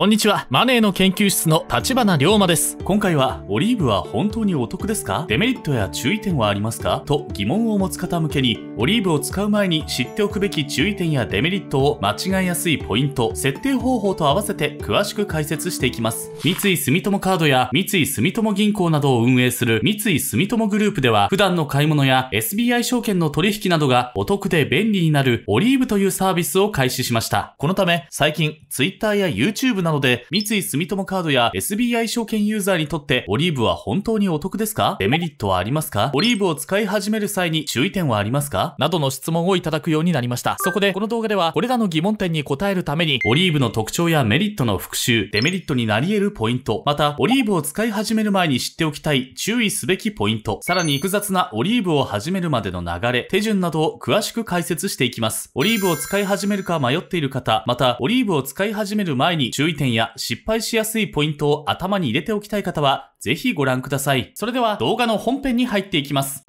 こんにちは。マネーの研究室の立花龍馬です。今回は、オリーブは本当にお得ですかデメリットや注意点はありますかと疑問を持つ方向けに、オリーブを使う前に知っておくべき注意点やデメリットを間違いやすいポイント、設定方法と合わせて詳しく解説していきます。三井住友カードや三井住友銀行などを運営する三井住友グループでは、普段の買い物や SBI 証券の取引などがお得で便利になるオリーブというサービスを開始しました。このため、最近、Twitter や YouTube ななので、三井住友カードや SBI 証券ユーザーにとってオリーブは本当にお得ですかデメリットはありますかオリーブを使い始める際に注意点はありますかなどの質問をいただくようになりました。そこで、この動画ではこれらの疑問点に答えるために、オリーブの特徴やメリットの復習、デメリットになり得るポイント、また、オリーブを使い始める前に知っておきたい注意すべきポイント、さらに複雑なオリーブを始めるまでの流れ、手順などを詳しく解説していきます。オリーブを使い始めるか迷っている方、また、オリーブを使い始める前に注意点や失敗しやすいポイントを頭に入れておきたい方は、ぜひご覧ください。それでは動画の本編に入っていきます。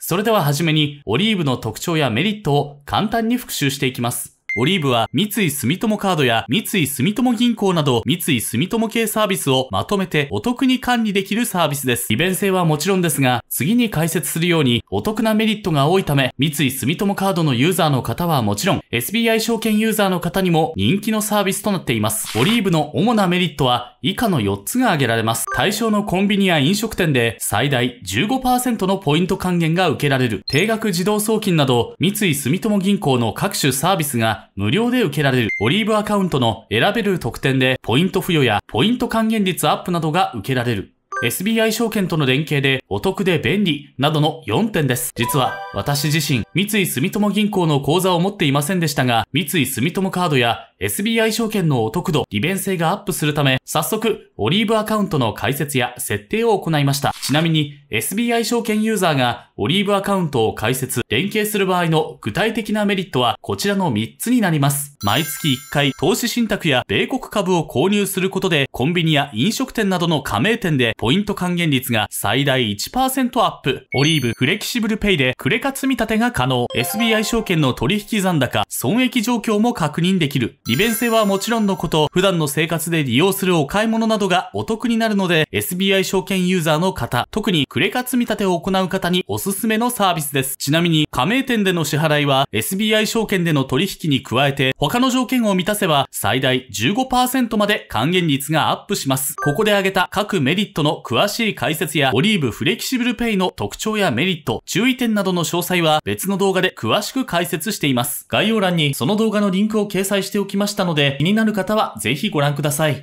それでははめに、オリーブの特徴やメリットを簡単に復習していきます。オリーブは三井住友カードや三井住友銀行など三井住友系サービスをまとめてお得に管理できるサービスです。利便性はもちろんですが、次に解説するようにお得なメリットが多いため、三井住友カードのユーザーの方はもちろん、SBI 証券ユーザーの方にも人気のサービスとなっています。オリーブの主なメリットは以下の4つが挙げられます。対象のコンビニや飲食店で最大15%のポイント還元が受けられる。定額自動送金など、三井住友銀行の各種サービスが無料で受けられるオリーブアカウントの選べる特典でポイント付与やポイント還元率アップなどが受けられる。SBI 証券との連携でお得で便利などの4点です。実は私自身、三井住友銀行の口座を持っていませんでしたが、三井住友カードや SBI 証券のお得度、利便性がアップするため、早速、オリーブアカウントの開設や設定を行いました。ちなみに、SBI 証券ユーザーがオリーブアカウントを開設、連携する場合の具体的なメリットは、こちらの3つになります。毎月1回、投資信託や米国株を購入することで、コンビニや飲食店などの加盟店で、ポイント還元率が最大1%アップ。オリーブフレキシブルペイで、クレカ積み立てが可能。SBI 証券の取引残高、損益状況も確認できる。利便性はもちろんのこと、普段の生活で利用するお買い物などがお得になるので、SBI 証券ユーザーの方、特にクレカ積み立てを行う方におすすめのサービスです。ちなみに、加盟店での支払いは SBI 証券での取引に加えて、他の条件を満たせば最大15%まで還元率がアップします。ここで挙げた各メリットの詳しい解説や、オリーブフレキシブルペイの特徴やメリット、注意点などの詳細は別の動画で詳しく解説しています。概要欄にその動画のリンクを掲載しておきますましたので、気になる方はぜひご覧ください。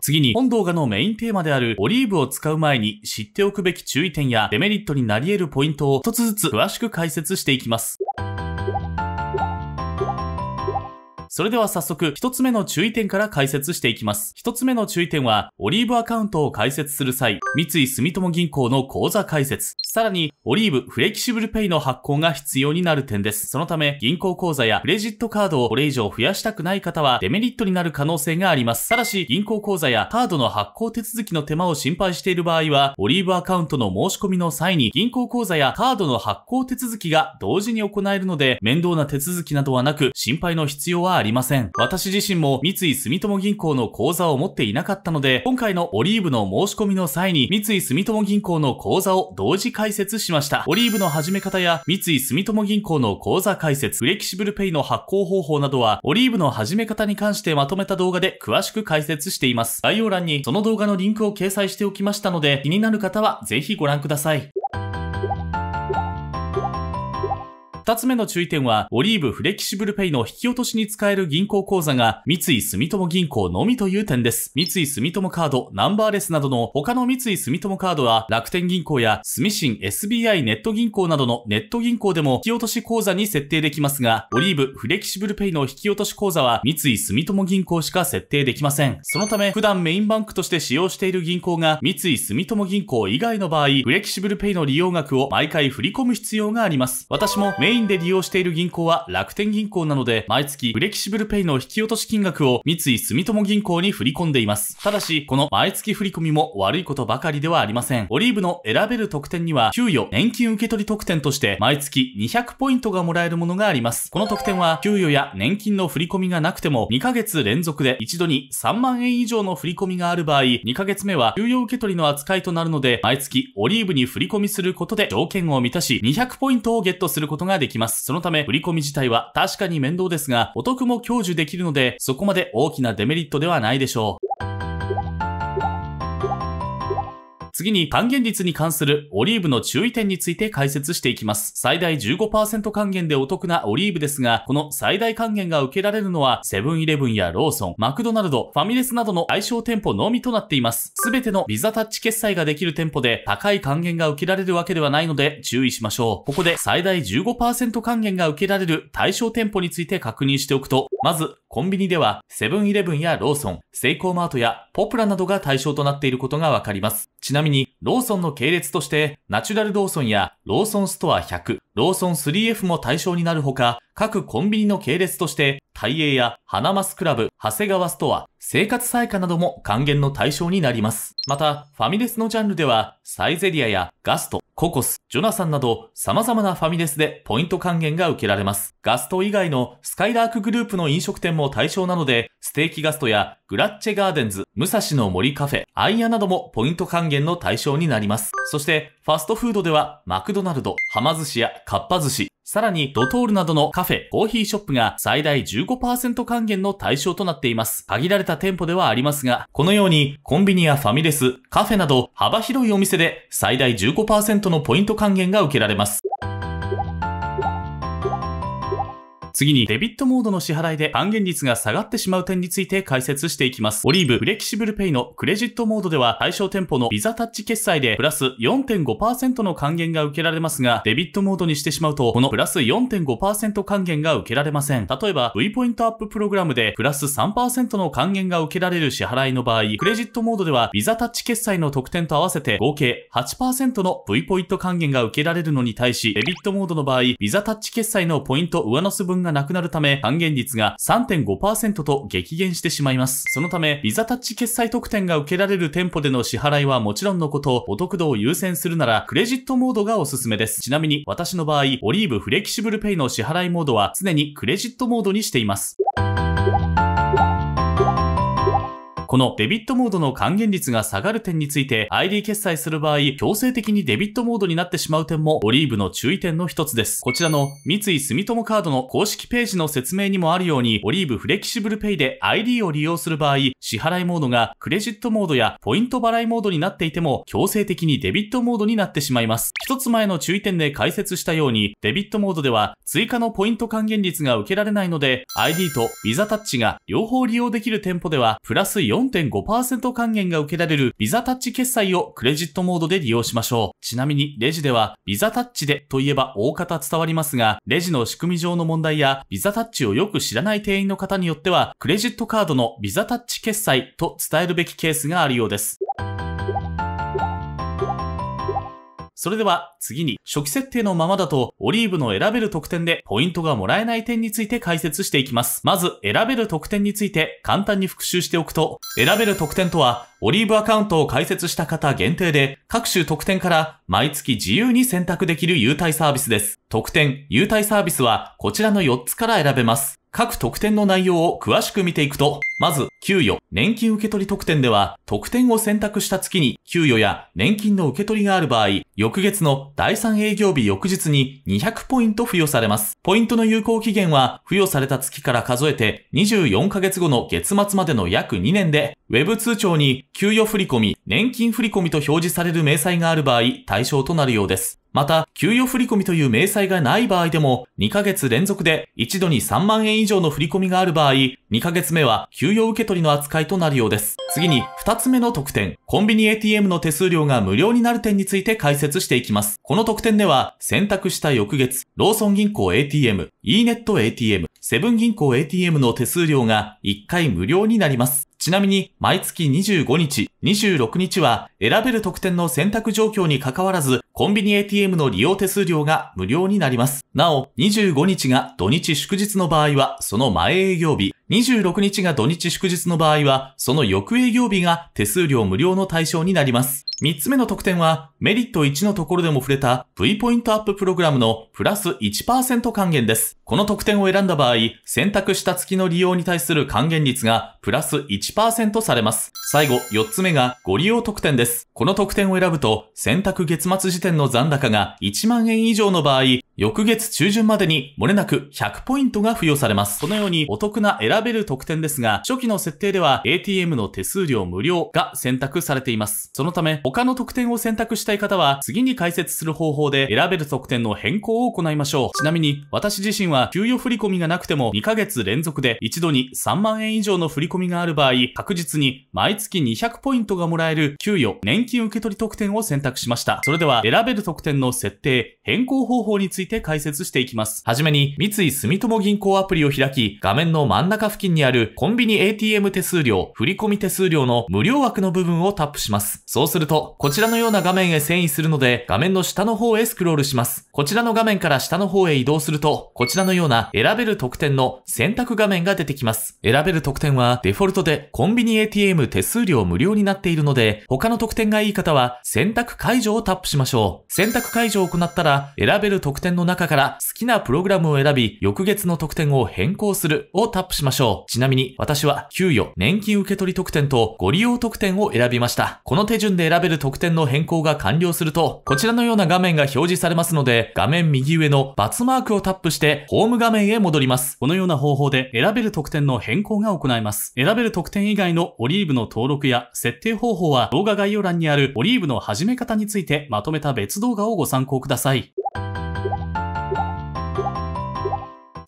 次に、本動画のメインテーマであるオリーブを使う前に知っておくべき注意点やデメリットになり得るポイントを一つずつ詳しく解説していきます。それでは早速、一つ目の注意点から解説していきます。一つ目の注意点は、オリーブアカウントを開設する際、三井住友銀行の口座開設、さらに、オリーブフレキシブルペイの発行が必要になる点です。そのため、銀行口座やクレジットカードをこれ以上増やしたくない方は、デメリットになる可能性があります。ただし、銀行口座やカードの発行手続きの手間を心配している場合は、オリーブアカウントの申し込みの際に、銀行口座やカードの発行手続きが同時に行えるので、面倒な手続きなどはなく、心配の必要はありません。私自身も三井住友銀行の口座を持っていなかったので、今回のオリーブの申し込みの際に、三井住友銀行の口座を同時開解説しました。オリーブの始め方や三井住友銀行の口座解説、フレキシブルペイの発行方法などは、オリーブの始め方に関してまとめた動画で詳しく解説しています。概要欄にその動画のリンクを掲載しておきましたので、気になる方はぜひご覧ください。2つ目の注意点は、オリーブフレキシブルペイの引き落としに使える銀行口座が、三井住友銀行のみという点です。三井住友カード、ナンバーレスなどの他の三井住友カードは、楽天銀行や住信 SBI ネット銀行などのネット銀行でも引き落とし口座に設定できますが、オリーブフレキシブルペイの引き落とし口座は、三井住友銀行しか設定できません。そのため、普段メインバンクとして使用している銀行が、三井住友銀行以外の場合、フレキシブルペイの利用額を毎回振り込む必要があります。私もメインインで利用している銀行は楽天銀行なので、毎月フレキシブルペイの引き落とし金額を三井住友銀行に振り込んでいます。ただし、この毎月振り込みも悪いことばかりではありません。オリーブの選べる特典には、給与年金受取特典として、毎月200ポイントがもらえるものがあります。この特典は、給与や年金の振り込みがなくても、2ヶ月連続で一度に3万円以上の振り込みがある場合、2ヶ月目は給与受取の扱いとなるので、毎月オリーブに振り込みすることで条件を満たし、200ポイントをゲットすることができます。できます。そのため、振り込み自体は確かに面倒ですが、お得も享受できるので、そこまで大きなデメリットではないでしょう。次に還元率に関するオリーブの注意点について解説していきます。最大15%還元でお得なオリーブですが、この最大還元が受けられるのは、セブンイレブンやローソン、マクドナルド、ファミレスなどの対象店舗のみとなっています。すべてのビザタッチ決済ができる店舗で高い還元が受けられるわけではないので注意しましょう。ここで最大15%還元が受けられる対象店舗について確認しておくと、まず、コンビニではセブンイレブンやローソン、セイコーマートやポプラなどが対象となっていることがわかります。ちなみに、ローソンの系列として、ナチュラルローソンやローソンストア100、ローソン 3F も対象になるほか、各コンビニの系列として、タイエーや花マスクラブ、長谷川ストア、生活再開なども還元の対象になります。また、ファミレスのジャンルでは、サイゼリアやガスト、ココス、ジョナサンなど様々なファミレスでポイント還元が受けられます。ガスト以外のスカイラークグループの飲食店も対象なので、ステーキガストやグラッチェガーデンズ、武蔵の森カフェ、アイアなどもポイント還元の対象になります。そして、ファストフードではマクドナルド、はま寿司やかっぱ寿司、さらに、ドトールなどのカフェ、コーヒーショップが最大15%還元の対象となっています。限られた店舗ではありますが、このようにコンビニやファミレス、カフェなど幅広いお店で最大15%のポイント還元が受けられます。次にデビットモードの支払いで還元率が下がってしまう点について解説していきます。オリーブフレキシブルペイのクレジットモードでは対象店舗のビザタッチ決済でプラス4.5%の還元が受けられますが、デビットモードにしてしまうと、このプラス4.5%還元が受けられません。例えば、V ポイントアッププログラムでプラス3%の還元が受けられる支払いの場合、クレジットモードではビザタッチ決済の特典と合わせて合計8%の V ポイント還元が受けられるのに対し、デビットモードの場合、ビザタッチ決済のポイント上乗せ分がなくなるため、還元率が3.5%と激減してしまいます。そのため、ビザタッチ決済特典が受けられる店舗での支払いはもちろんのこと、お得度を優先するなら、クレジットモードがおすすめです。ちなみに、私の場合、オリーブフレキシブルペイの支払いモードは常にクレジットモードにしています。このデビットモードの還元率が下がる点について ID 決済する場合強制的にデビットモードになってしまう点もオリーブの注意点の一つです。こちらの三井住友カードの公式ページの説明にもあるようにオリーブフレキシブルペイで ID を利用する場合支払いモードがクレジットモードやポイント払いモードになっていても強制的にデビットモードになってしまいます。一つ前の注意点で解説したようにデビットモードでは追加のポイント還元率が受けられないので ID と Visa タッチが両方利用できる店舗ではプラス4 4.5%還元が受けられるビザタッチ決済をクレジットモードで利用しましょう。ちなみにレジではビザタッチでといえば大方伝わりますが、レジの仕組み上の問題やビザタッチをよく知らない店員の方によっては、クレジットカードのビザタッチ決済と伝えるべきケースがあるようです。それでは次に初期設定のままだとオリーブの選べる特典でポイントがもらえない点について解説していきます。まず選べる特典について簡単に復習しておくと、選べる特典とはオリーブアカウントを開設した方限定で、各種特典から毎月自由に選択できる優待サービスです。特典、優待サービスはこちらの4つから選べます。各特典の内容を詳しく見ていくと、まず、給与、年金受取特典では、特典を選択した月に給与や年金の受け取りがある場合、翌月の第3営業日翌日に200ポイント付与されます。ポイントの有効期限は、付与された月から数えて24ヶ月後の月末までの約2年で、Web 通帳に給与振込、年金振込と表示される明細がある場合、対象となるようです。また、給与振込という明細がない場合でも、2ヶ月連続で一度に3万円以上の振込がある場合、2ヶ月目は給与受け取りの扱いとなるようです。次に、2つ目の特典、コンビニ ATM の手数料が無料になる点について解説していきます。この特典では、選択した翌月、ローソン銀行 ATM、e ネット ATM、セブン銀行 ATM の手数料が1回無料になります。ちなみに、毎月25日、26日は、選べる特典の選択状況に関わらず、コンビニ ATM の利用手数料が無料になります。なお、25日が土日祝日の場合は、その前営業日、26日が土日祝日の場合は、その翌営業日が手数料無料の対象になります。3つ目の特典は、メリット1のところでも触れた V ポイントアッププログラムのプラス1%還元です。この特典を選んだ場合、選択した月の利用に対する還元率がプラス1%されます。最後、4つ目がご利用特典です。この特典を選ぶと、選択月末時点の残高が1万円以上の場合、翌月中旬までにもれなく100ポイントが付与されます。このようにお得な選べる特典ですが、初期の設定では ATM の手数料無料が選択されています。そのため、他の特典を選択したい方は、次に解説する方法で選べる特典の変更を行いましょう。ちなみに、私自身は給与振込がなくても2ヶ月連続で一度に3万円以上の振込がある場合、確実に毎月200ポイントがもらえる給与年金受取特典を選択しました。それでは、選べる特典の設定、変更方法についていて解説していきます。はじめに、三井住友銀行アプリを開き、画面の真ん中付近にあるコンビニ ATM 手数料、振込手数料の無料枠の部分をタップします。そうすると、こちらのような画面へ遷移するので、画面の下の方へスクロールします。こちらの画面から下の方へ移動すると、こちらのような選べる特典の選択画面が出てきます。選べる特典は、デフォルトでコンビニ ATM 手数料無料になっているので、他の特典がいい方は、選択解除をタップしましょう。選択解除を行ったら、選べる特典の中から好きなプログラムを選び、翌月の特典を変更するをタップしましょう。ちなみに私は給与、年金受取特典とご利用特典を選びました。この手順で選べる特典の変更が完了すると、こちらのような画面が表示されますので、画面右上のバツマークをタップして、ホーム画面へ戻ります。このような方法で選べる特典の変更が行えます。選べる特典以外のオリーブの登録や設定方法は動画概要欄にあるオリーブの始め方についてまとめた別動画をご参考ください。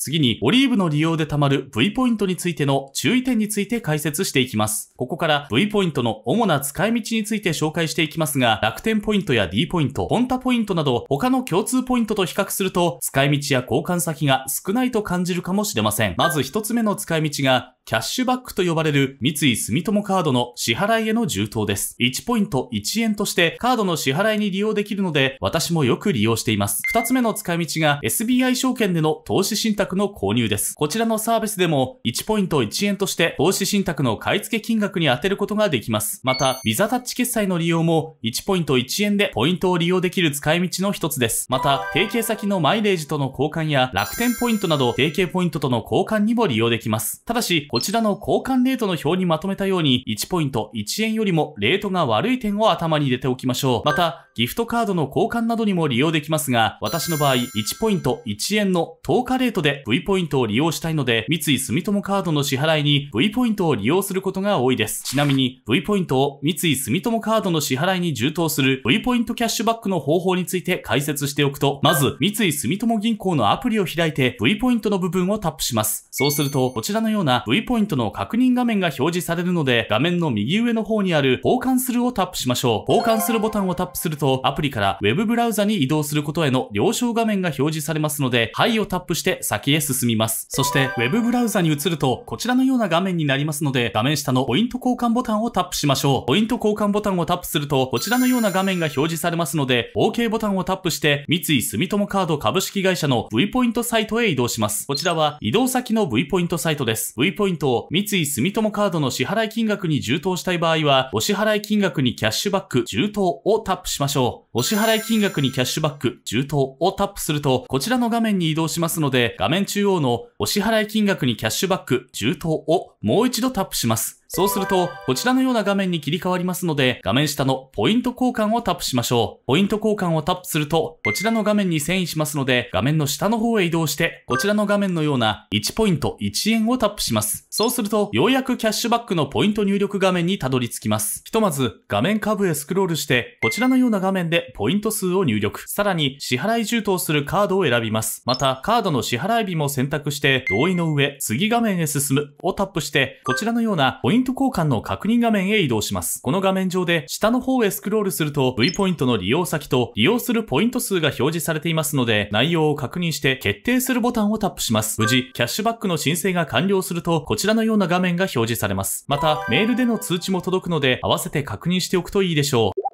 次に、オリーブの利用で貯まる V ポイントについての注意点について解説していきます。ここから V ポイントの主な使い道について紹介していきますが、楽天ポイントや D ポイント、ホンタポイントなど、他の共通ポイントと比較すると、使い道や交換先が少ないと感じるかもしれません。まず一つ目の使い道が、キャッシュバックと呼ばれる三井住友カードの支払いへの充当です。1ポイント1円としてカードの支払いに利用できるので、私もよく利用しています。2つ目の使い道が SBI 証券での投資信託の購入です。こちらのサービスでも1ポイント1円として投資信託の買い付け金額に充てることができます。また、ビザタッチ決済の利用も1ポイント1円でポイントを利用できる使い道の一つです。また、提携先のマイレージとの交換や楽天ポイントなど提携ポイントとの交換にも利用できます。ただし、こちらの交換レートの表にまとめたように1ポイント1円よりもレートが悪い点を頭に入れておきましょう。また、ギフトカードの交換などにも利用できますが、私の場合、1ポイント1円の10日レートで V ポイントを利用したいので、三井住友カードの支払いに V ポイントを利用することが多いです。ちなみに、V ポイントを三井住友カードの支払いに充当する V ポイントキャッシュバックの方法について解説しておくと、まず、三井住友銀行のアプリを開いて V ポイントの部分をタップします。そうすると、こちらのような V ポイントの確認画面が表示されるので、画面の右上の方にある交換するをタップしましょう。交換するボタンをタップすると、と、アプリから Web ブラウザに移動することへの了承画面が表示されますので、はいをタップして先へ進みます。そして、Web ブラウザに移ると、こちらのような画面になりますので、画面下のポイント交換ボタンをタップしましょう。ポイント交換ボタンをタップすると、こちらのような画面が表示されますので、OK ボタンをタップして、三井住友カード株式会社の V ポイントサイトへ移動します。こちらは移動先の V ポイントサイトです。V ポイントを三井住友カードの支払い金額に充当したい場合は、お支払い金額にキャッシュバック、充当をタップしましょう。しょう。お支払い金額にキャッシュバック、充当をタップすると、こちらの画面に移動しますので、画面中央のお支払い金額にキャッシュバック、充当をもう一度タップします。そうすると、こちらのような画面に切り替わりますので、画面下のポイント交換をタップしましょう。ポイント交換をタップすると、こちらの画面に遷移しますので、画面の下の方へ移動して、こちらの画面のような1ポイント1円をタップします。そうすると、ようやくキャッシュバックのポイント入力画面にたどり着きます。ひとまず、画面下部へスクロールして、こちらのような画面でポイント数を入力。さらに、支払い充当するカードを選びます。また、カードの支払い日も選択して、同意の上、次画面へ進むをタップして、こちらのようなポイントイント交換の確認画面へ移動します。この画面上で下の方へスクロールすると V ポイントの利用先と利用するポイント数が表示されていますので内容を確認して決定するボタンをタップします。無事、キャッシュバックの申請が完了するとこちらのような画面が表示されます。また、メールでの通知も届くので合わせて確認しておくといいでしょう。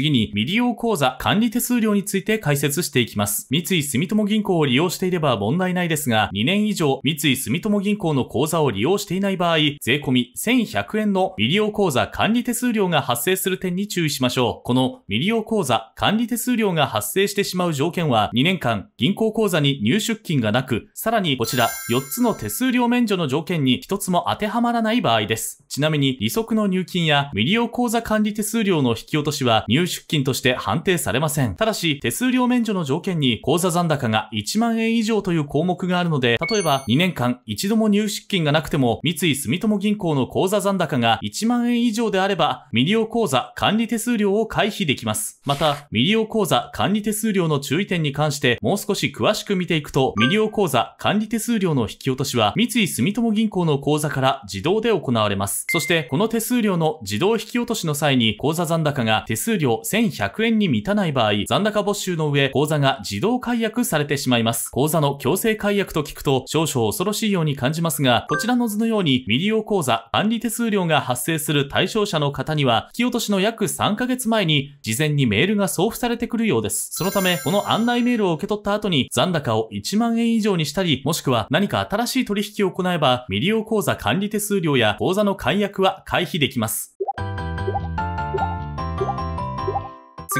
次に未利用口座管理手数料について解説していきます。三井住友銀行を利用していれば問題ないですが、2年以上三井住友銀行の口座を利用していない場合、税込み1100円の未利用口座管理手数料が発生する点に注意しましょう。この未利用口座管理手数料が発生してしまう条件は、2年間銀行口座に入出金がなく、さらにこちら4つの手数料免除の条件に1つも当てはまらない場合です。ちなみに利息の入金や未利用口座管理手数料の引き落としは入出金として判定されません。ただし、手数料免除の条件に、口座残高が1万円以上という項目があるので、例えば2年間一度も入出金がなくても、三井住友銀行の口座残高が1万円以上であれば、未利用口座管理手数料を回避できます。また、未利用口座管理手数料の注意点に関して、もう少し詳しく見ていくと、未利用口座管理手数料の引き落としは、三井住友銀行の口座から自動で行われます。そして、この手数料の自動引き落としの際に、口座残高が手数料を1100円に満たない場合、残高没収の上、口座が自動解約されてしまいます。口座の強制解約と聞くと少々恐ろしいように感じますが、こちらの図のように未利用口座管理手数料が発生する対象者の方には、引き落としの約3ヶ月前に事前にメールが送付されてくるようです。そのため、この案内メールを受け取った後に残高を1万円以上にしたり、もしくは何か新しい取引を行えば、未利用口座管理手数料や口座の解約は回避できます。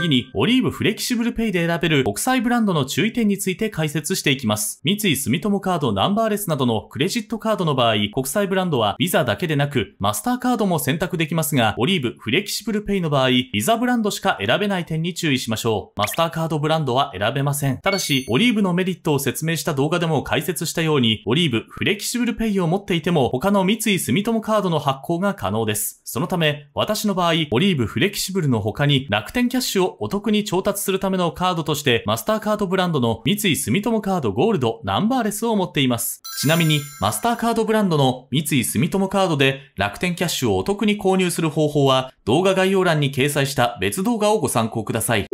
次に、オリーブフレキシブルペイで選べる国際ブランドの注意点について解説していきます。三井住友カードナンバーレスなどのクレジットカードの場合、国際ブランドはビザだけでなく、マスターカードも選択できますが、オリーブフレキシブルペイの場合、ビザブランドしか選べない点に注意しましょう。マスターカードブランドは選べません。ただし、オリーブのメリットを説明した動画でも解説したように、オリーブフレキシブルペイを持っていても、他の三井住友カードの発行が可能です。そのため、私の場合、オリーブフレキシブルの他に楽天キャッシュをお得に調達するためのカードとして、マスターカードブランドの三井住友カードゴールドナンバーレスを持っています。ちなみに、マスターカードブランドの三井住友カードで楽天キャッシュをお得に購入する方法は、動画概要欄に掲載した別動画をご参考ください。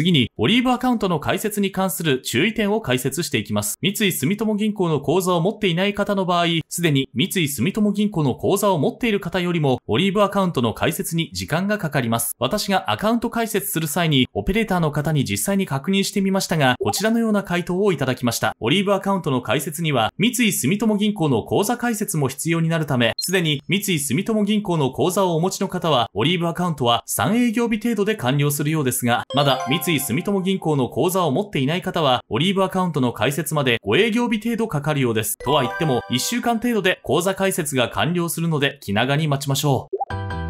次に、オリーブアカウントの解説に関する注意点を解説していきます。三井住友銀行の口座を持っていない方の場合、すでに三井住友銀行の口座を持っている方よりも、オリーブアカウントの解説に時間がかかります。私がアカウント開設する際に、オペレーターの方に実際に確認してみましたが、こちらのような回答をいただきました。オリーブアカウントの解説には、三井住友銀行の口座開設も必要になるため、すでに三井住友銀行の口座をお持ちの方は、オリーブアカウントは3営業日程度で完了するようですが、まだ三井三井住友銀行の口座を持っていない方は、オリーブアカウントの開設までご営業日程度かかるようです。とは言っても、1週間程度で口座開設が完了するので、気長に待ちましょう。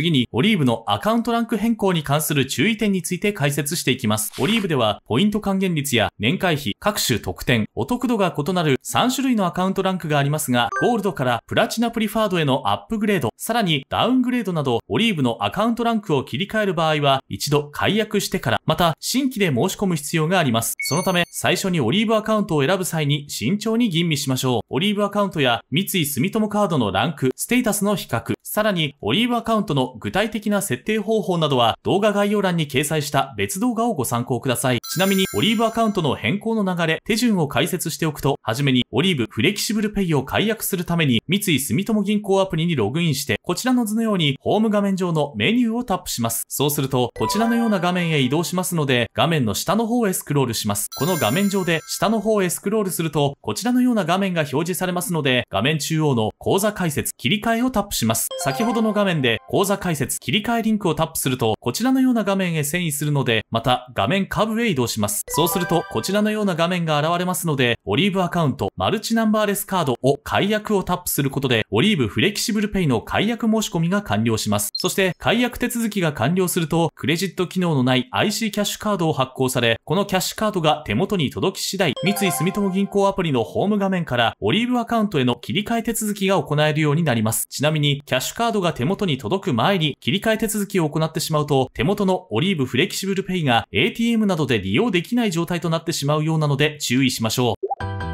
次に、オリーブのアカウントランク変更に関する注意点について解説していきます。オリーブでは、ポイント還元率や年会費、各種特典、お得度が異なる3種類のアカウントランクがありますが、ゴールドからプラチナプリファードへのアップグレード、さらにダウングレードなど、オリーブのアカウントランクを切り替える場合は、一度解約してから、また、新規で申し込む必要があります。そのため、最初にオリーブアカウントを選ぶ際に慎重に吟味しましょう。オリーブアカウントや三井住友カードのランク、ステータスの比較、さらにオリーブアカウントの具体的な設定方法などは動画概要欄に掲載した別動画をご参考ください。ちなみに、オリーブアカウントの変更の流れ、手順を解説しておくと、はじめにオリーブフレキシブルペイを解約するために、三井住友銀行アプリにログインして、こちらの図のようにホーム画面上のメニューをタップします。そうすると、こちらのような画面へ移動しますので、画面の下の方へスクロールします。この画面上で下の方へスクロールすると、こちらのような画面が表示されますので、画面中央の口座解説切り替えをタップします。先ほどの画面で口座座解説切り替えリンクをタップすると、こちらのような画面へ遷移するので、また画面下部へ移動します。そうすると、こちらのような画面が現れますので、オリーブアカウント、マルチナンバーレスカードを解約をタップすることで、オリーブフレキシブルペイの解約申し込みが完了します。そして、解約手続きが完了すると、クレジット機能のない IC キャッシュカードを発行され、このキャッシュカードが手元に届き次第、三井住友銀行アプリのホーム画面から、オリーブアカウントへの切り替え手続きが行えるようになります。ちなみに、キャッシュカードが手元に届く前に切り替え手続きを行ってしまうと、手元のオリーブフレキシブルペイが ATM などで利用できない状態となってしまうようなので注意しましょう。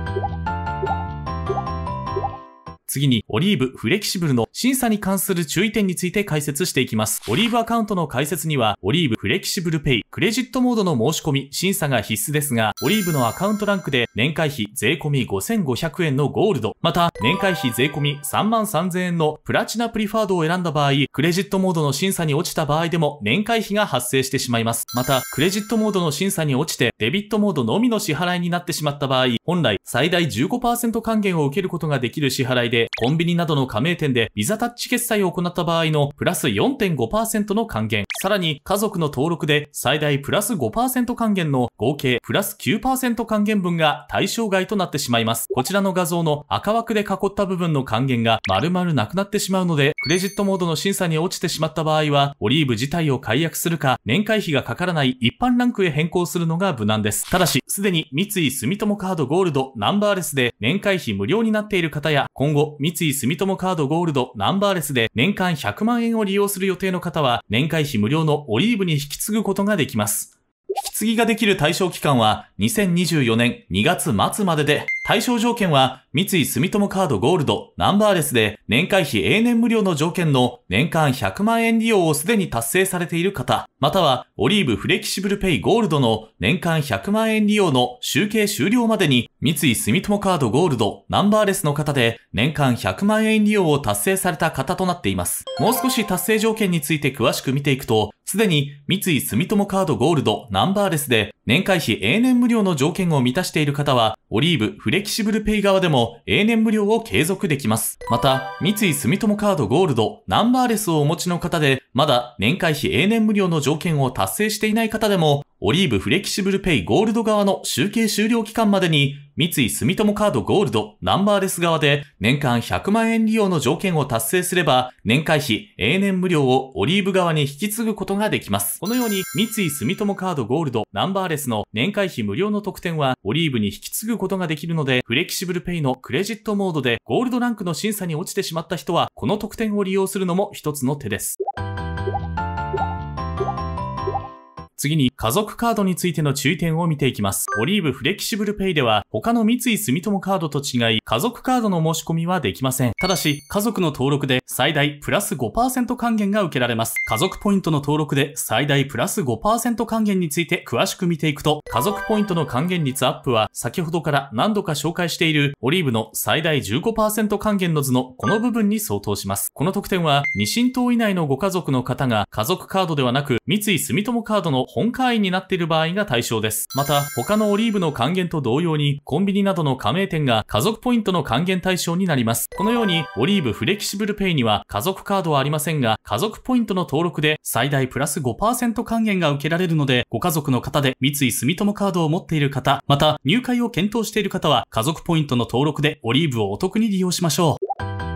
次に、オリーブフレキシブルの審査に関する注意点について解説していきます。オリーブアカウントの解説には、オリーブフレキシブルペイ、クレジットモードの申し込み、審査が必須ですが、オリーブのアカウントランクで年会費税込5500円のゴールド、また年会費税込3万3000円のプラチナプリファードを選んだ場合、クレジットモードの審査に落ちた場合でも年会費が発生してしまいます。また、クレジットモードの審査に落ちてデビットモードのみの支払いになってしまった場合、本来最大15%還元を受けることができる支払いででコンビニなどの加盟店でビザタッチ決済を行った場合のプラス4.5%の還元、さらに家族の登録で最大プラス5%還元の合計プラス9%還元分が対象外となってしまいます。こちらの画像の赤枠で囲った部分の還元が丸々なくなってしまうので、クレジットモードの審査に落ちてしまった場合は、オリーブ自体を解約するか、年会費がかからない一般ランクへ変更するのが無難です。ただし、すでに三井住友カードゴールドナンバーレスで年会費無料になっている方や、今後三井住友カードゴールドナンバーレスで年間100万円を利用する予定の方は年会費無料のオリーブに引き継ぐことができます。引き継ぎができる対象期間は2024年2月末までで、対象条件は三井住友カードゴールドナンバーレスで年会費永年無料の条件の年間100万円利用をすでに達成されている方、またはオリーブフレキシブルペイゴールドの年間100万円利用の集計終了までに三井住友カードゴールドナンバーレスの方で年間100万円利用を達成された方となっています。もう少し達成条件について詳しく見ていくと、すでに三井住友カードゴールドナンバーレスで年会費永年無料の条件を満たしている方は、オリーブフレキシブルペイ側でも永年無料を継続できます。また、三井住友カードゴールド、ナンバーレスをお持ちの方で、まだ年会費永年無料の条件を達成していない方でも、オリーブフレキシブルペイゴールド側の集計終了期間までに、三井住友カードゴールドナンバーレス側で年間100万円利用の条件を達成すれば、年会費永年無料をオリーブ側に引き継ぐことができます。このように、三井住友カードゴールドナンバーレスレスの年会費無料の特典はオリーブに引き継ぐことができるので、フレキシブルペイのクレジットモードでゴールドランクの審査に落ちてしまった人は、この特典を利用するのも一つの手です。次に家族カードについての注意点を見ていきます。オリーブフレキシブルペイでは他の三井住友カードと違い家族カードの申し込みはできません。ただし家族の登録で最大プラス5%還元が受けられます。家族ポイントの登録で最大プラス5%還元について詳しく見ていくと家族ポイントの還元率アップは先ほどから何度か紹介しているオリーブの最大15%還元の図のこの部分に相当します。この特典は2親等以内のご家族の方が家族カードではなく三井住友カードの本会員になっている場合が対象です。また、他のオリーブの還元と同様に、コンビニなどの加盟店が家族ポイントの還元対象になります。このように、オリーブフレキシブルペイには家族カードはありませんが、家族ポイントの登録で最大プラス5%還元が受けられるので、ご家族の方で三井住友カードを持っている方、また入会を検討している方は、家族ポイントの登録でオリーブをお得に利用しましょう。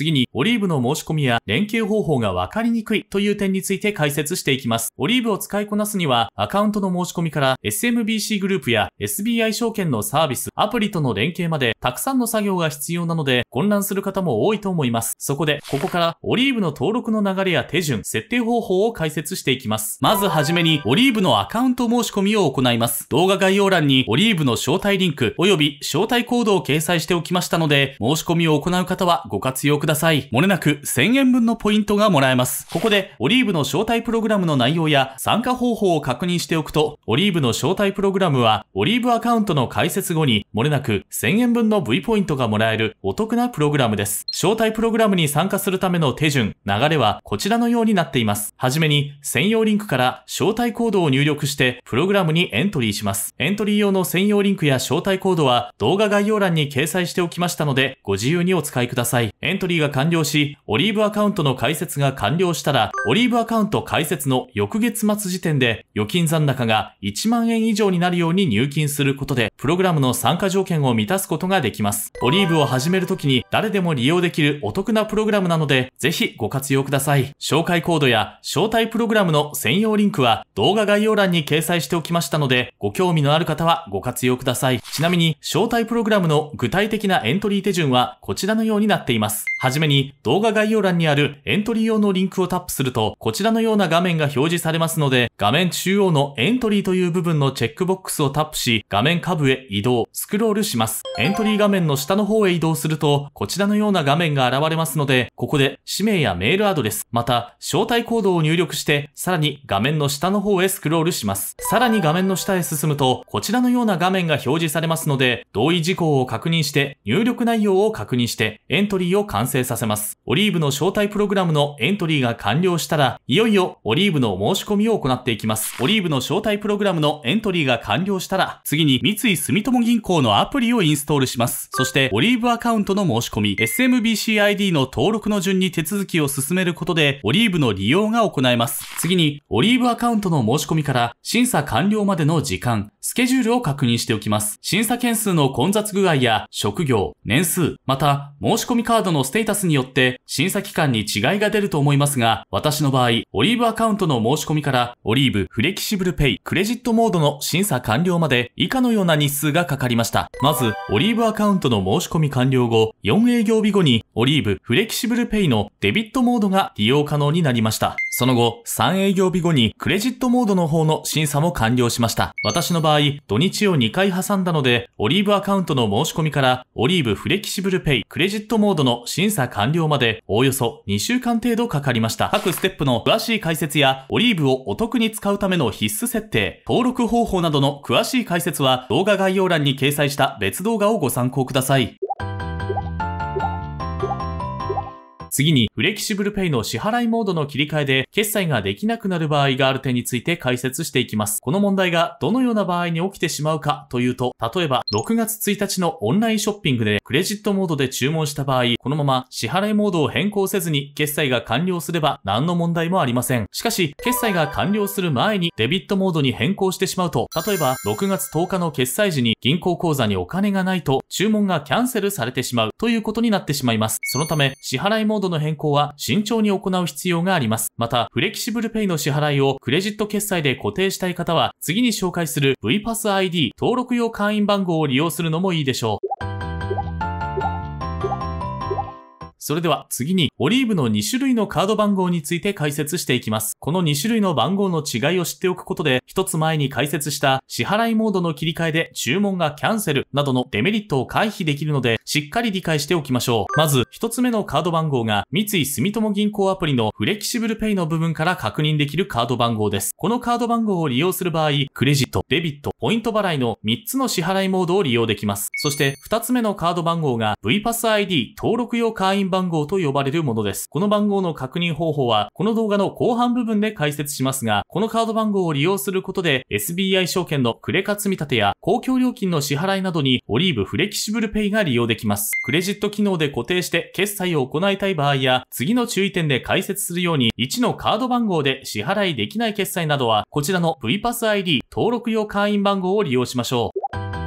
次に、オリーブの申し込みや連携方法が分かりにくいという点について解説していきます。オリーブを使いこなすには、アカウントの申し込みから SMBC グループや SBI 証券のサービス、アプリとの連携まで、たくさんの作業が必要なので、混乱する方も多いと思います。そこで、ここから、オリーブの登録の流れや手順、設定方法を解説していきます。まずはじめに、オリーブのアカウント申し込みを行います。動画概要欄に、オリーブの招待リンク、及び招待コードを掲載しておきましたので、申し込みを行う方はご活用ください。ださい。もれなく1000円分のポイントがもらえます。ここで、オリーブの招待プログラムの内容や参加方法を確認しておくと、オリーブの招待プログラムは、オリーブアカウントの開設後に、もれなく1000円分の V ポイントがもらえるお得なプログラムです。招待プログラムに参加するための手順、流れはこちらのようになっています。はじめに、専用リンクから招待コードを入力して、プログラムにエントリーします。エントリー用の専用リンクや招待コードは、動画概要欄に掲載しておきましたので、ご自由にお使いください。エントリーリーが完了し、オリーブアカウントの開設が完了したら、オリーブアカウント開設の翌月末時点で、預金残高が1万円以上になるように入金することで、プログラムの参加条件を満たすことができます。オリーブを始めるときに誰でも利用できるお得なプログラムなので、ぜひご活用ください。紹介コードや招待プログラムの専用リンクは動画概要欄に掲載しておきましたので、ご興味のある方はご活用ください。ちなみに、招待プログラムの具体的なエントリー手順はこちらのようになっています。はじめに動画概要欄にあるエントリー用のリンクをタップすると、こちらのような画面が表示されますので、画面中央のエントリーという部分のチェックボックスをタップし、画面下部へ移動、スクロールします。エントリー画面の下の方へ移動すると、こちらのような画面が現れますので、ここで氏名やメールアドレス、また招待コードを入力して、さらに画面の下の方へスクロールします。さらに画面の下へ進むと、こちらのような画面が表示されますので、同意事項を確認して、入力内容を確認して、エントリーを完成成させます。オリーブの招待プログラムのエントリーが完了したら、いよいよオリーブの申し込みを行っていきます。オリーブの招待プログラムのエントリーが完了したら、次に三井住友銀行のアプリをインストールします。そして、オリーブアカウントの申し込み、SMBCID の登録の順に手続きを進めることで、オリーブの利用が行えます。次に、オリーブアカウントの申し込みから審査完了までの時間、スケジュールを確認しておきます。審査件数の混雑具合や職業、年数、また申し込みカードのステテータスによって審査期間に違いが出ると思いますが、私の場合、オリーブアカウントの申し込みから、オリーブ、フレキシブルペイ、クレジットモードの審査完了まで以下のような日数がかかりました。まず、オリーブアカウントの申し込み完了後、4営業日後に、オリーブ、フレキシブルペイのデビットモードが利用可能になりました。その後、3営業日後に、クレジットモードの方の審査も完了しました。私の場合、土日を2回挟んだので、オリーブアカウントの申し込みから、オリーブ、フレキシブルペイ、クレジットモードの審査審査完了までおおよそ2週間程度かかりました。各ステップの詳しい解説や、オリーブをお得に使うための必須設定、登録方法などの詳しい解説は動画概要欄に掲載した別動画をご参考ください。次に、フレキシブルペイの支払いモードの切り替えで、決済ができなくなる場合がある点について解説していきます。この問題がどのような場合に起きてしまうかというと、例えば、6月1日のオンラインショッピングでクレジットモードで注文した場合、このまま支払いモードを変更せずに決済が完了すれば何の問題もありません。しかし、決済が完了する前にデビットモードに変更してしまうと、例えば6月10日の決済時に銀行口座にお金がないと注文がキャンセルされてしまうということになってしまいます。そのため、支払いモードードの変更は慎重に行う必要があります。また、フレキシブルペイの支払いをクレジット決済で固定したい方は、次に紹介する VPass ID 登録用会員番号を利用するのもいいでしょう。それでは次にオリーブの2種類のカード番号について解説していきます。この2種類の番号の違いを知っておくことで、一つ前に解説した支払いモードの切り替えで注文がキャンセルなどのデメリットを回避できるので、しっかり理解しておきましょう。まず、一つ目のカード番号が三井住友銀行アプリのフレキシブルペイの部分から確認できるカード番号です。このカード番号を利用する場合、クレジット、デビット、ポイント払いの3つの支払いモードを利用できます。そして、2つ目のカード番号が VPass ID 登録用会員番号と呼ばれるものです。この番号の確認方法は、この動画の後半部分で解説しますが、このカード番号を利用することで、SBI 証券のクレカ積立や公共料金の支払いなどに、オリーブフレキシブルペイが利用できます。クレジット機能で固定して決済を行いたい場合や、次の注意点で解説するように、1のカード番号で支払いできない決済などは、こちらの VPass ID 登録用会員番号を利用しましょう。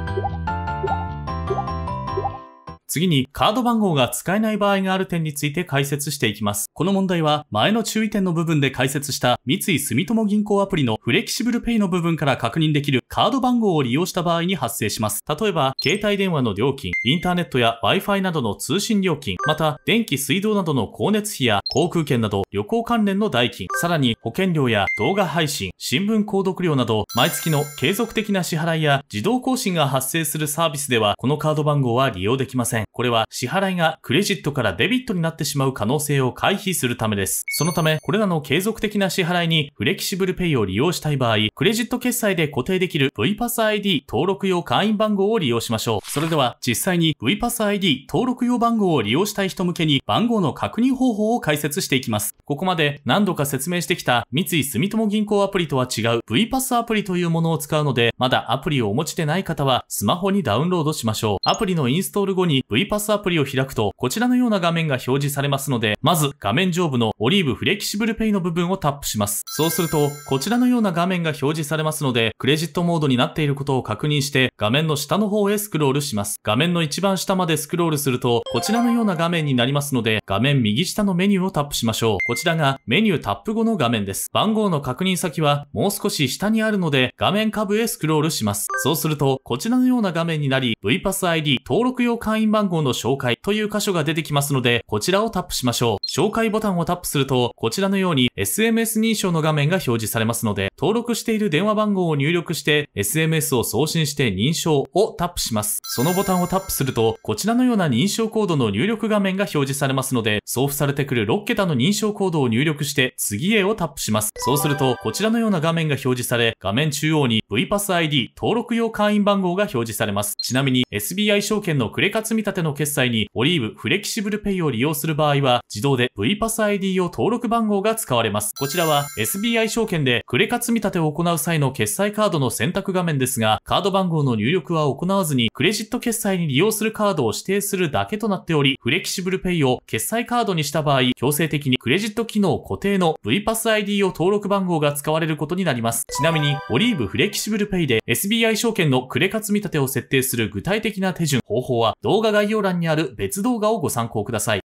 次にカード番号が使えない場合がある点について解説していきます。この問題は前の注意点の部分で解説した三井住友銀行アプリのフレキシブルペイの部分から確認できるカード番号を利用した場合に発生します。例えば、携帯電話の料金、インターネットや Wi-Fi などの通信料金、また電気水道などの光熱費や航空券など旅行関連の代金、さらに保険料や動画配信、新聞購読料など毎月の継続的な支払いや自動更新が発生するサービスではこのカード番号は利用できません。これは支払いがクレジットからデビットになってしまう可能性を回避するためです。そのため、これらの継続的な支払いにフレキシブルペイを利用したい場合、クレジット決済で固定できる VPass ID 登録用会員番号を利用しましょう。それでは実際に VPass ID 登録用番号を利用したい人向けに番号の確認方法を解説していきます。ここまで何度か説明してきた三井住友銀行アプリとは違う VPass アプリというものを使うので、まだアプリをお持ちでない方はスマホにダウンロードしましょう。アプリのインストール後に v p a s リパスアプリを開くと、こちらのような画面が表示されますので、まず画面上部のオリーブフレキシブルペイの部分をタップします。そうすると、こちらのような画面が表示されますので、クレジットモードになっていることを確認して、画面の下の方へスクロールします。画面の一番下までスクロールすると、こちらのような画面になりますので、画面右下のメニューをタップしましょう。こちらがメニュータップ後の画面です。番号の確認先は、もう少し下にあるので、画面下部へスクロールします。そうすると、こちらのような画面になり、VPass ID 登録用会員番号号の紹介という箇所が出てきますので、こちらをタップしましょう。紹介ボタンをタップすると、こちらのように SMS 認証の画面が表示されますので、登録している電話番号を入力して、SMS を送信して認証をタップします。そのボタンをタップすると、こちらのような認証コードの入力画面が表示されますので、送付されてくる6桁の認証コードを入力して、次へをタップします。そうすると、こちらのような画面が表示され、画面中央に VPass ID 登録用会員番号が表示されます。ちなみに、SBI 証券のクレカ積立の決済に、オリーブフレキシブルペイを利用する場合は、自動で V パス ID を登録番号が使われます。こちらは SBI 証券でクレカ積み立てを行う際の決済カードの選択画面ですが、カード番号の入力は行わずに、クレジット決済に利用するカードを指定するだけとなっており、フレキシブルペイを決済カードにした場合、強制的にクレジット機能固定の V パス ID を登録番号が使われることになります。ちなみに、オリーブフレキシブルペイで SBI 証券のクレカ積み立てを設定する具体的な手順、方法は動画概要要欄にある別動画をご参考ください。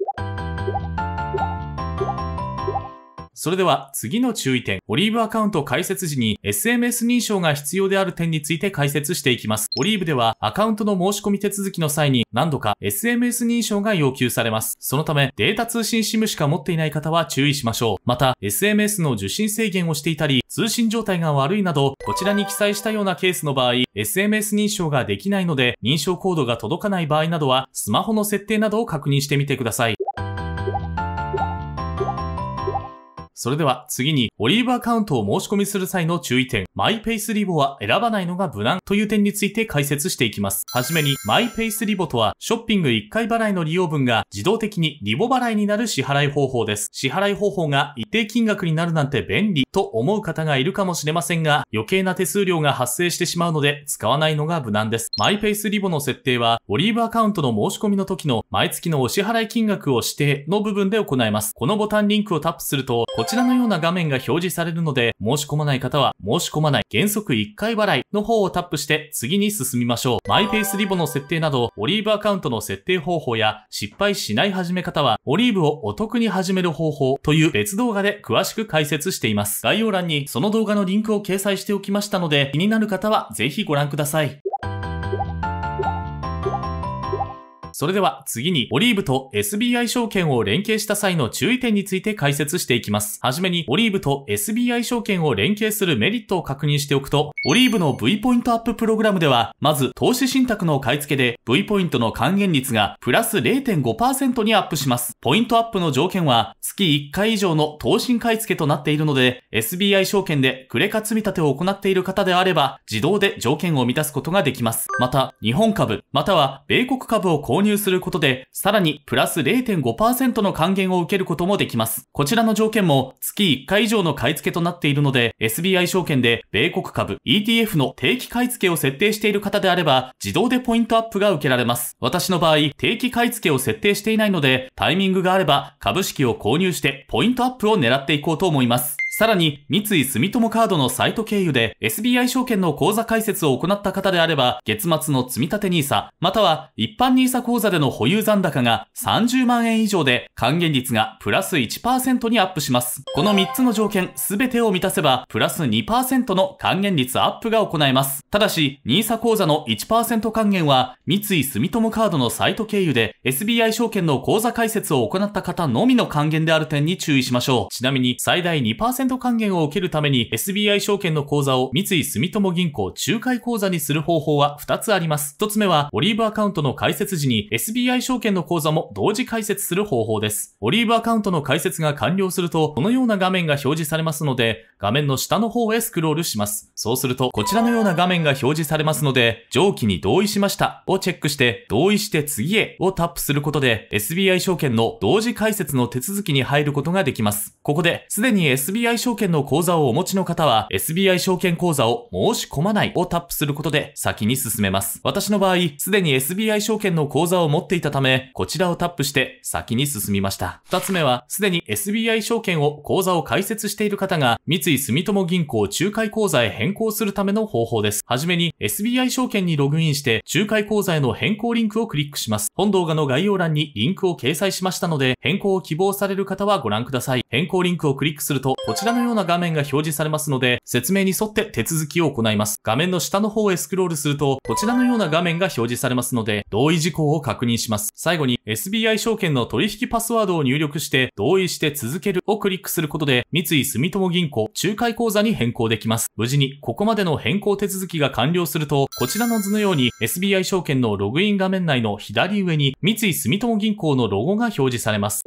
それでは次の注意点。オリーブアカウント開設時に SMS 認証が必要である点について解説していきます。オリーブではアカウントの申し込み手続きの際に何度か SMS 認証が要求されます。そのためデータ通信 SIM しか持っていない方は注意しましょう。また SMS の受信制限をしていたり通信状態が悪いなどこちらに記載したようなケースの場合 SMS 認証ができないので認証コードが届かない場合などはスマホの設定などを確認してみてください。それでは次に、オリーブアカウントを申し込みする際の注意点、マイペースリボは選ばないのが無難という点について解説していきます。はじめに、マイペースリボとは、ショッピング1回払いの利用分が自動的にリボ払いになる支払い方法です。支払い方法が一定金額になるなんて便利と思う方がいるかもしれませんが、余計な手数料が発生してしまうので、使わないのが無難です。マイペースリボの設定は、オリーブアカウントの申し込みの時の毎月のお支払い金額を指定の部分で行います。このボタンリンクをタップすると、こちらのような画面が表示されるので、申し込まない方は、申し込まない原則1回払いの方をタップして次に進みましょう。マイペースリボの設定など、オリーブアカウントの設定方法や、失敗しない始め方は、オリーブをお得に始める方法という別動画で詳しく解説しています。概要欄にその動画のリンクを掲載しておきましたので、気になる方はぜひご覧ください。それでは次にオリーブと SBI 証券を連携した際の注意点について解説していきます。はじめにオリーブと SBI 証券を連携するメリットを確認しておくと、オリーブの V ポイントアッププログラムでは、まず投資信託の買い付けで V ポイントの還元率がプラス0.5%にアップします。ポイントアップの条件は月1回以上の投信買い付けとなっているので、SBI 証券でクレカ積立を行っている方であれば、自動で条件を満たすことができます。また、日本株、または米国株を購入入することで、さらにプラス0.5%の還元を受けることもできます。こちらの条件も月1回以上の買い付けとなっているので、SBI 証券で米国株 ETF の定期買い付けを設定している方であれば、自動でポイントアップが受けられます。私の場合、定期買い付けを設定していないので、タイミングがあれば株式を購入してポイントアップを狙っていこうと思います。さらに、三井住友カードのサイト経由で SBI 証券の口座開設を行った方であれば、月末の積立 NISA、または一般 NISA 口座での保有残高が30万円以上で、還元率がプラス1%にアップします。この3つの条件全てを満たせば、プラス2%の還元率アップが行えます。ただし、NISA 口座の1%還元は、三井住友カードのサイト経由で SBI 証券の口座開設を行った方のみの還元である点に注意しましょう。ちなみに、最大2%ド還元を受けるために SBI 証券の口座を三井住友銀行仲介口座にする方法は2つあります。1つ目は、オリーブアカウントの開設時に SBI 証券の口座も同時開設する方法です。オリーブアカウントの開設が完了すると、このような画面が表示されますので、画面の下の方へスクロールします。そうすると、こちらのような画面が表示されますので、上記に同意しましたをチェックして、同意して次へをタップすることで、SBI 証券の同時開設の手続きに入ることができます。ここで、すでに SBI 証券の口座をお持ちの方は、SBI 証券口座を申し込まないをタップすることで先に進めます。私の場合、すでに SBI 証券の口座を持っていたため、こちらをタップして先に進みました。二つ目は、すでに SBI 証券を口座を開設している方が、三井住友銀行仲介口座へ変更するための方法です。はじめに SBI 証券にログインして、仲介口座への変更リンクをクリックします。本動画の概要欄にリンクを掲載しましたので、変更を希望される方はご覧ください。変更リンクをクリックすると、こちららのような画面が表示されますので、説明に沿って手続きを行います。画面の下の方へスクロールすると、こちらのような画面が表示されますので、同意事項を確認します。最後に SBI 証券の取引パスワードを入力して、同意して続けるをクリックすることで、三井住友銀行仲介口座に変更できます。無事にここまでの変更手続きが完了すると、こちらの図のように SBI 証券のログイン画面内の左上に三井住友銀行のロゴが表示されます。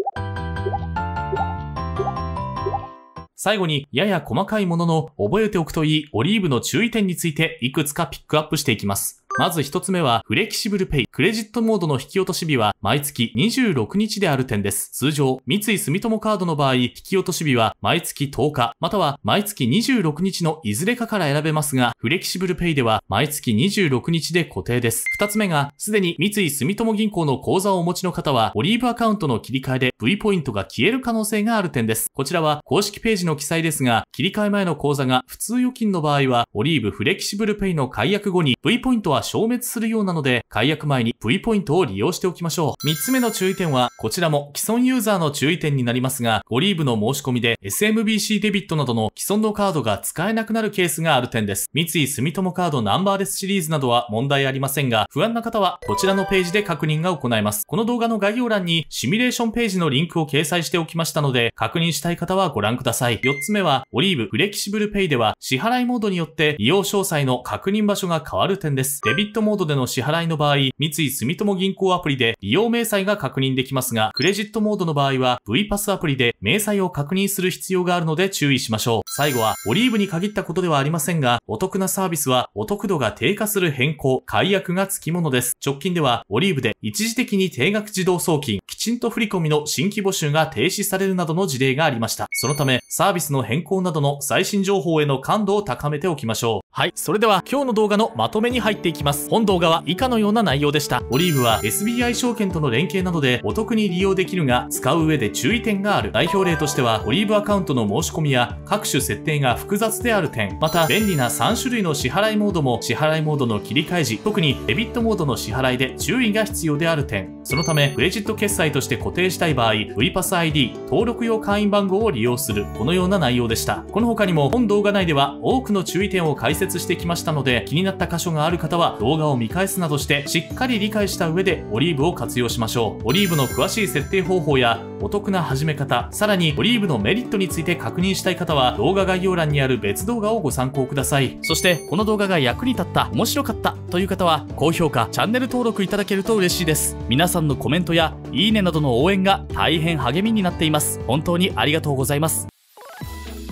最後に、やや細かいものの覚えておくといいオリーブの注意点についていくつかピックアップしていきます。まず1つ目は、フレキシブルペイ。クレジットモードの引き落とし日は、毎月26日である点です。通常、三井住友カードの場合、引き落とし日は、毎月10日、または、毎月26日のいずれかから選べますが、フレキシブルペイでは、毎月26日で固定です。2つ目が、すでに三井住友銀行の口座をお持ちの方は、オリーブアカウントの切り替えで V ポイントが消える可能性がある点です。こちらは、公式ページの記載ですが、切り替え前の口座が普通預金の場合は、オリーブフレキシブルペイの解約後に V ポイントは消滅するようなので、解約前に V ポイントを利用しておきましょう。3つ目の注意点は、こちらも既存ユーザーの注意点になりますが、オリーブの申し込みで SMBC デビットなどの既存のカードが使えなくなるケースがある点です。三井住友カードナンバーレスシリーズなどは問題ありませんが、不安な方はこちらのページで確認が行えます。この動画の概要欄にシミュレーションページのリンクを掲載しておきましたので、確認したい方はご覧ください。4つ目は、オリーブフレキシブルペイでは支払いモードによって利用詳細の確認場所が変わる点です。デビットモードでの支払いの場合、三井住友銀行アプリで利用明細が確認できますが、クレジットモードの場合は V パスアプリで明細を確認する必要があるので注意しましょう。最後は、オリーブに限ったことではありませんが、お得なサービスはお得度が低下する変更、解約が付きものです。直近では、オリーブで一時的に定額自動送金、きちんと振り込みの新規募集が停止されるなどの事例がありました。そのため、サービスの変更などの最新情報への感度を高めておきましょう。はい、それでは今日の動画のまとめに入っていきます。きます。本動画は以下のような内容でした。オリーブは SBI 証券との連携などでお得に利用できるが、使う上で注意点がある。代表例としては、オリーブアカウントの申し込みや各種設定が複雑である点、また便利な3種類の支払いモードも支払いモードの切り替え時、特にデビットモードの支払いで注意が必要である点、そのためクレジット決済として固定したい場合、VPass ID、登録用会員番号を利用する、このような内容でした。この他にも本動画内では多くの注意点を解説してきましたので、気になった箇所がある方は動画を見返すなどしてしっかり理解した上でオリーブを活用しましょう。オリーブの詳しい設定方法やお得な始め方、さらにオリーブのメリットについて確認したい方は動画概要欄にある別動画をご参考ください。そしてこの動画が役に立った、面白かったという方は高評価、チャンネル登録いただけると嬉しいです。皆さんのコメントやいいねなどの応援が大変励みになっています。本当にありがとうございます。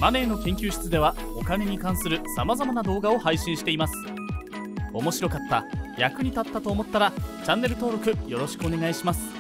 マネーの研究室ではお金に関する様々な動画を配信しています。面白かった役に立ったと思ったらチャンネル登録よろしくお願いします